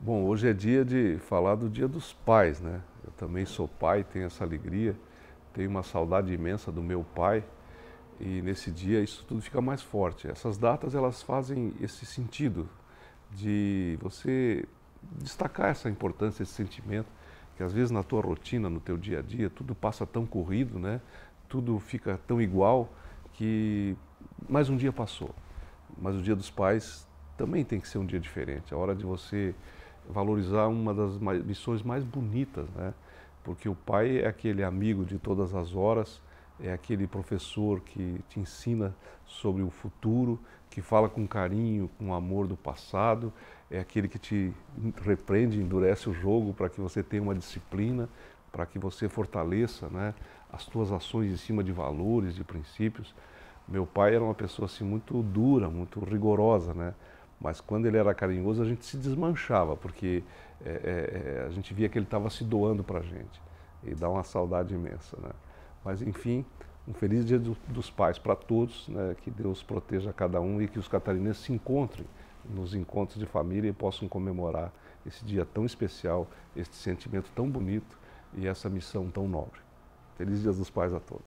Bom, hoje é dia de falar do Dia dos Pais, né? Eu também sou pai, tenho essa alegria, tenho uma saudade imensa do meu pai e nesse dia isso tudo fica mais forte. Essas datas elas fazem esse sentido de você destacar essa importância, esse sentimento que às vezes na tua rotina, no teu dia a dia, tudo passa tão corrido, né? Tudo fica tão igual que mais um dia passou. Mas o Dia dos Pais também tem que ser um dia diferente. A é hora de você valorizar uma das missões mais bonitas, né? Porque o pai é aquele amigo de todas as horas, é aquele professor que te ensina sobre o futuro, que fala com carinho, com amor do passado, é aquele que te repreende, endurece o jogo para que você tenha uma disciplina, para que você fortaleça né, as tuas ações em cima de valores, de princípios. Meu pai era uma pessoa assim, muito dura, muito rigorosa, né? Mas quando ele era carinhoso, a gente se desmanchava, porque é, é, é a gente via que ele estava se doando para a gente. E dá uma saudade imensa. Né? Mas, enfim, um feliz dia do, dos pais para todos, né? que Deus proteja cada um e que os catarinenses se encontrem nos encontros de família e possam comemorar esse dia tão especial, este sentimento tão bonito e essa missão tão nobre. Feliz Dia dos Pais a todos.